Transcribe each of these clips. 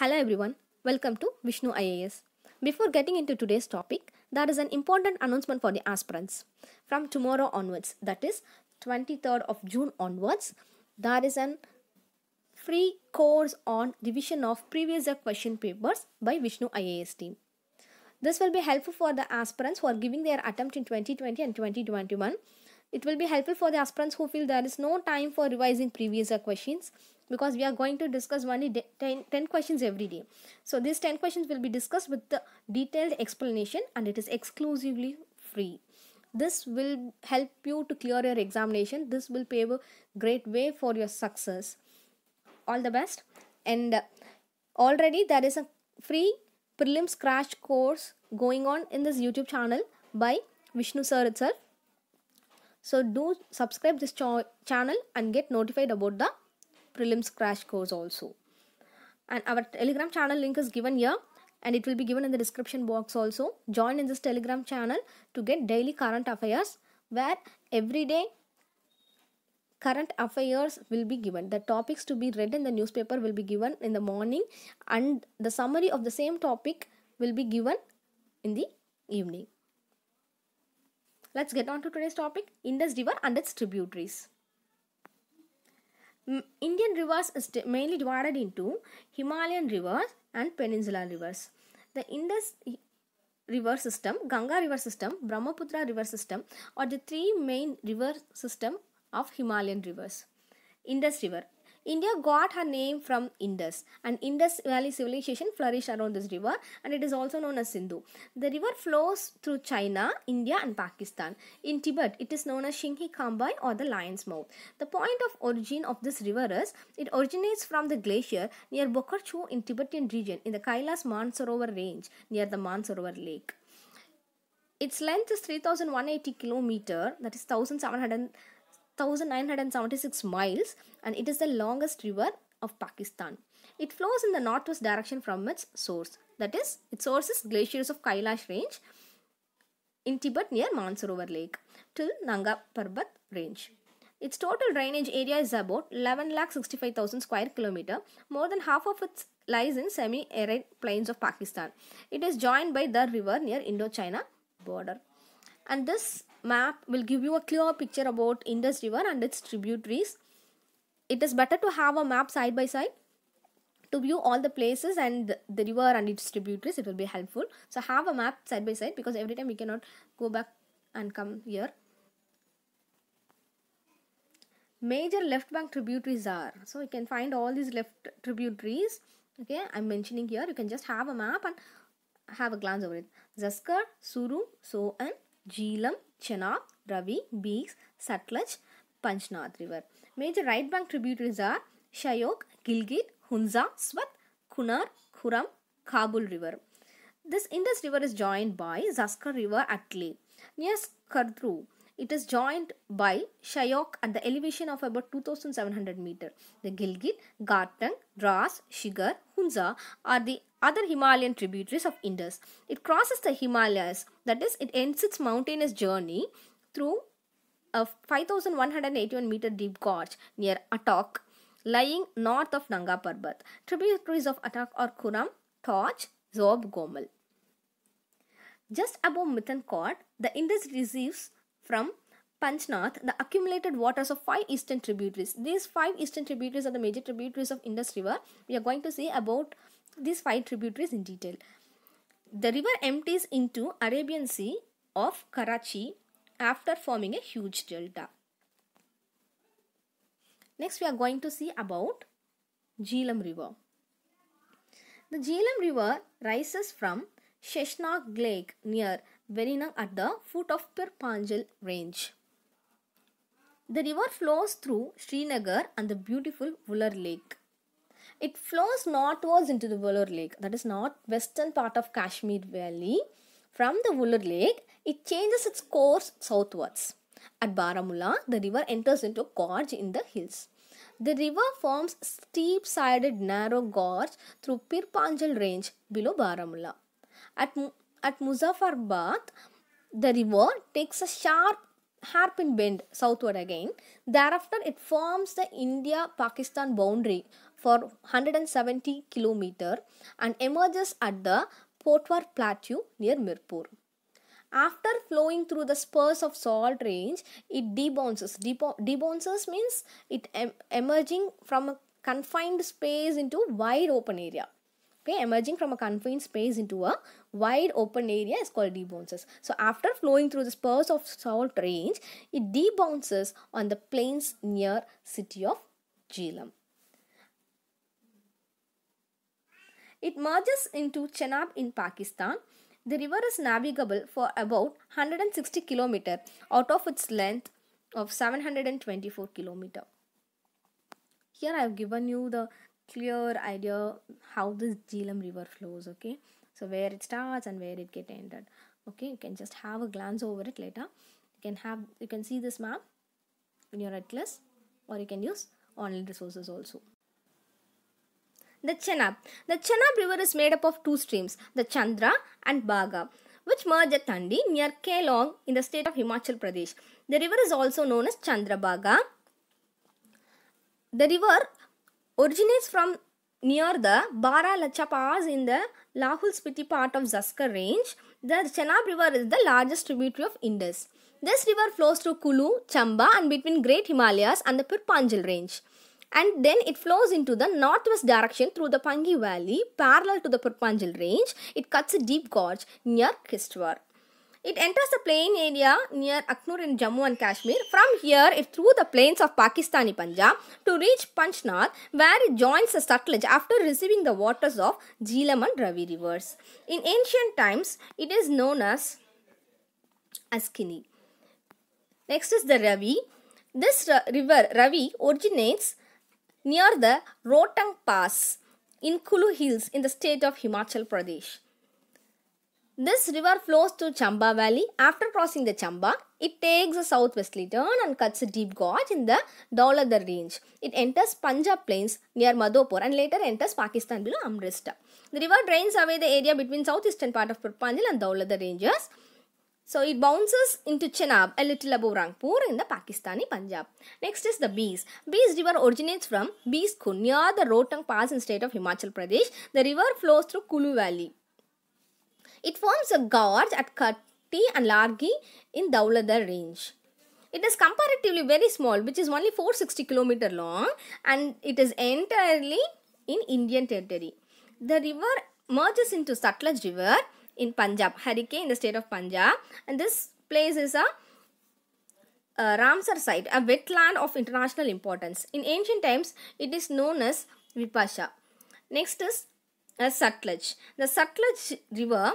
Hello everyone, welcome to Vishnu IAS. Before getting into today's topic, there is an important announcement for the aspirants. From tomorrow onwards, that is 23rd of June onwards, there is an free course on revision of previous year question papers by Vishnu IAS team. This will be helpful for the aspirants who are giving their attempt in 2020 and 2021. It will be helpful for the aspirants who feel there is no time for revising previous year questions because we are going to discuss only 10, 10 questions every day. So these 10 questions will be discussed with the detailed explanation and it is exclusively free this will help you to clear your examination this will pave a great way for your success all the best and uh, already there is a free prelims crash course going on in this youtube channel by vishnu sir itself so do subscribe this ch channel and get notified about the prelims crash course also and our telegram channel link is given here and it will be given in the description box also join in this telegram channel to get daily current affairs where every day current affairs will be given the topics to be read in the newspaper will be given in the morning and the summary of the same topic will be given in the evening let's get on to today's topic indus river and its tributaries Indian rivers is mainly divided into Himalayan rivers and peninsular rivers. The Indus river system, Ganga river system, Brahmaputra river system are the three main river system of Himalayan rivers. Indus river India got her name from Indus and Indus Valley civilization flourished around this river and it is also known as Sindhu. The river flows through China, India and Pakistan. In Tibet, it is known as Shinghi Kambai or the Lion's Mouth. The point of origin of this river is it originates from the glacier near Bokarchu in Tibetan region in the Kailas Mansarovar range near the Mansarovar lake. Its length is 3180 km that is 1700 1976 miles and it is the longest river of Pakistan. It flows in the northwest direction from its source. That is, its source is glaciers of Kailash range in Tibet near Mansarovar Lake till Nanga Parbat range. Its total drainage area is about 11,65,000 square kilometer. More than half of it lies in semi-arid plains of Pakistan. It is joined by the river near Indochina border. And this map will give you a clear picture about Indus river and its tributaries. It is better to have a map side by side to view all the places and the river and its tributaries it will be helpful so have a map side by side because every time we cannot go back and come here major left bank tributaries are so you can find all these left tributaries okay i'm mentioning here you can just have a map and have a glance over it zaskar suru so and Jhelum, Chenab, Ravi, Beeks, Sutlej, Panchnath river. Major right bank tributaries are Shayok, Gilgit, Hunza, Swat, Kunar, Khuram, Kabul river. This Indus river is joined by Zaskar river at Leh near Skardru. It is joined by Shayok at the elevation of about 2700 meter. The Gilgit, Gartang, Dras, Shigar, Hunza are the other Himalayan tributaries of Indus. It crosses the Himalayas, that is, it ends its mountainous journey through a 5181 meter deep gorge near Atok, lying north of Nanga Parbat. Tributaries of Atok are Kuram, Torch, Zob, Gomal. Just above Mithankot, the Indus receives from Panchnath, the accumulated waters of five eastern tributaries. These five eastern tributaries are the major tributaries of Indus River. We are going to see about these five tributaries in detail. The river empties into Arabian Sea of Karachi after forming a huge delta. Next we are going to see about Jhelum River. The Jhelum River rises from Sheshnag Lake near Verinang at the foot of Pirpanjal range. The river flows through Srinagar and the beautiful Vular Lake. It flows northwards into the Vular Lake, that is northwestern part of Kashmir Valley. From the Vular Lake, it changes its course southwards. At Baramulla, the river enters into a gorge in the hills. The river forms steep-sided narrow gorge through Pirpanjal range below Baramulla. At at Muzaffarabad, the river takes a sharp hairpin bend southward again. Thereafter, it forms the India-Pakistan boundary for 170 km and emerges at the Potwar Plateau near Mirpur. After flowing through the spurs of salt range, it debounces. debounces means it em emerging from a confined space into wide open area. Okay, emerging from a confined space into a wide open area is called debounces. So after flowing through the spurs of salt range, it debounces on the plains near city of Jhelum. It merges into Chenab in Pakistan. The river is navigable for about 160 km out of its length of 724 km. Here I have given you the clear idea how this Jhelum river flows okay so where it starts and where it get ended okay you can just have a glance over it later you can have you can see this map in your atlas or you can use online resources also the Chenab. The Chenab River is made up of two streams, the Chandra and Baga, which merge at Thandi near Kelong in the state of Himachal Pradesh. The river is also known as Chandrabhaga. The river originates from near the Bara Lacha Pass in the Lahul Spiti part of Zaskar range. The Chenab River is the largest tributary of Indus. This river flows through Kulu, Chamba and between Great Himalayas and the Purpanjal range. And then it flows into the northwest direction through the Pangi Valley, parallel to the Purpanjal range. It cuts a deep gorge near Kistwar. It enters the plain area near Aknur in Jammu and Kashmir. From here, it through the plains of Pakistani Punjab to reach Panchnath where it joins the Sutlej after receiving the waters of Jhelum and Ravi rivers. In ancient times, it is known as Askini. Next is the Ravi. This river Ravi originates near the Rotang Pass in Kulu Hills in the state of Himachal Pradesh. This river flows through Chamba Valley. After crossing the Chamba, it takes a southwesterly turn and cuts a deep gorge in the Dauladar range. It enters Punjab plains near Madhopur and later enters Pakistan below Amritsar. The river drains away the area between southeastern part of Purpanjal and Dauladar ranges. So it bounces into Chenab, a little above Rangpur in the Pakistani Punjab. Next is the Bees. Bees River originates from Bees Kun near the Rohtang Pass in state of Himachal Pradesh. The river flows through Kulu Valley. It forms a gorge at Khati and Largi in Dauladar range. It is comparatively very small, which is only 460 km long, and it is entirely in Indian territory. The river merges into Satluj River in Punjab, Harike in the state of Punjab, and this place is a Ramsar site, a wetland of international importance. In ancient times, it is known as Vipasha. Next is uh, Satluj. The Satluj river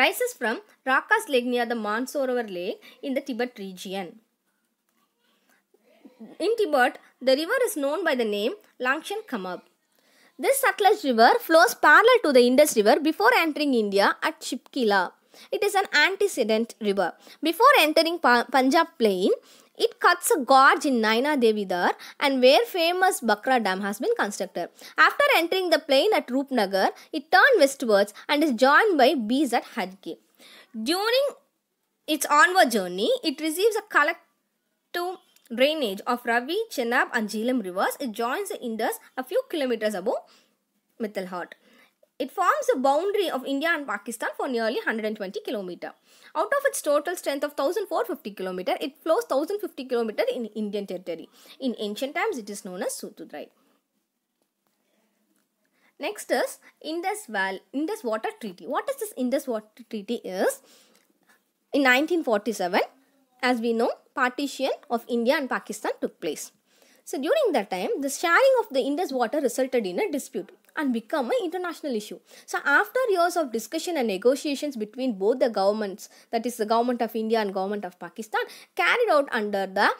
rises from Rakas Lake near the Mansarovar Lake in the Tibet region. In Tibet, the river is known by the name Langshan Kamab. This Sutlej river flows parallel to the Indus river before entering India at Chipkila. It is an antecedent river. Before entering pa Punjab plain, it cuts a gorge in Naina Devidar and where famous Bakra Dam has been constructed. After entering the plain at Rupnagar, it turns westwards and is joined by bees at Hadki. During its onward journey, it receives a collective drainage of Ravi, Chenab and Jhelum rivers. It joins the Indus a few kilometers above Mittelhart. It forms a boundary of India and Pakistan for nearly 120 km. Out of its total strength of 1450 km, it flows 1050 km in Indian territory. In ancient times, it is known as Sutudrai. Next is Indus, Val Indus Water Treaty. What is this Indus Water Treaty is? In 1947, as we know, partition of India and Pakistan took place. So during that time, the sharing of the Indus water resulted in a dispute and become an international issue. So after years of discussion and negotiations between both the governments, that is the government of India and government of Pakistan, carried out under the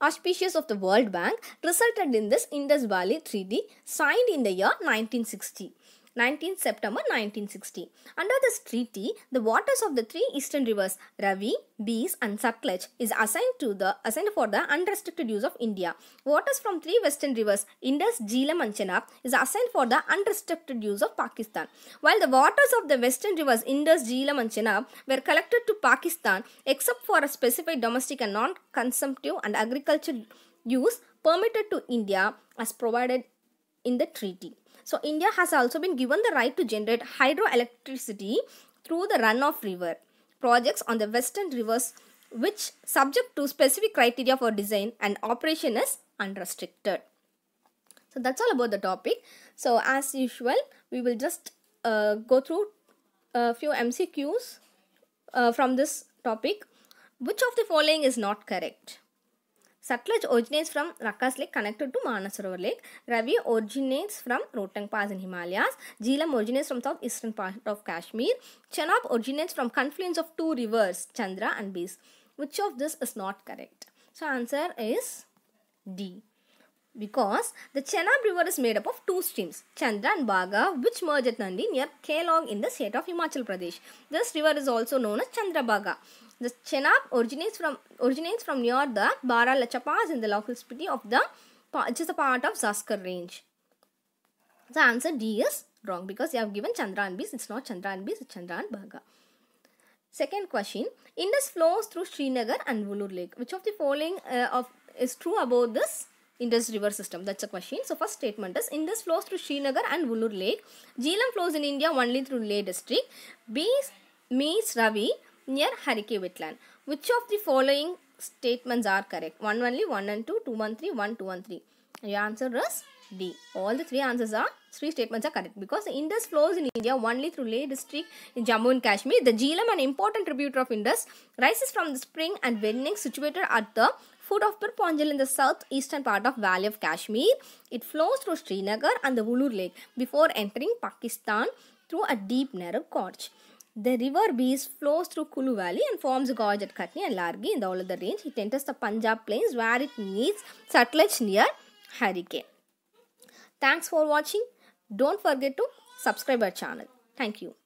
auspices of the World Bank resulted in this Indus Valley Treaty signed in the year 1960. 19 September 1960. Under this treaty, the waters of the three eastern rivers Ravi, Bees and Sutlej is assigned to the assigned for the unrestricted use of India. Waters from three western rivers Indus, Jhelum and Chenab is assigned for the unrestricted use of Pakistan. While the waters of the western rivers Indus, Jhelum and Chenab were collected to Pakistan except for a specified domestic and non-consumptive and agricultural use permitted to India as provided in the treaty. So India has also been given the right to generate hydroelectricity through the runoff river projects on the western rivers which subject to specific criteria for design and operation is unrestricted. So that's all about the topic. So as usual, we will just uh, go through a few MCQs uh, from this topic. Which of the following is not correct? Satluj originates from Rakas Lake connected to Manasarovar Lake. Ravi originates from Rotang Pass in Himalayas. Jhelum originates from southeastern part of Kashmir. Chenab originates from confluence of two rivers, Chandra and Bees. Which of this is not correct? So answer is D. Because the Chenab river is made up of two streams, Chandra and Bhaga, which merge at Nandi near Kelong in the state of Himachal Pradesh. This river is also known as Chandrabhaga. The Chenab originates from originates from near the Bara Lachapas in the locality of the which is a part of Zaskar range. The answer D is wrong because you have given Chandra and B. It's not Chandra and B. it's Chandra and Bhaga. Second question, Indus flows through Srinagar and Woolur Lake. Which of the following uh, of is true about this Indus river system? That's a question. So first statement is Indus flows through Srinagar and Wullur Lake. Jhelum flows in India only through Leh district. B means Ravi near Harike wetland. Which of the following statements are correct? 1 only, 1 and 2, 2 1 3, 1, 2 and 3. Your answer is D. All the three answers are, three statements are correct because Indus flows in India only through Leh district in Jammu and Kashmir. The Jhelum, an important tributary of Indus, rises from the spring and welling situated at the foot of Purpanjal in the southeastern part of Valley of Kashmir. It flows through Srinagar and the Ulur Lake before entering Pakistan through a deep narrow gorge. The river Bees flows through Kulu Valley and forms a gorge at Katni and Largi in the Olada range. It enters the Punjab plains where it meets Satluj near Harike. Thanks for watching. Don't forget to subscribe our channel. Thank you.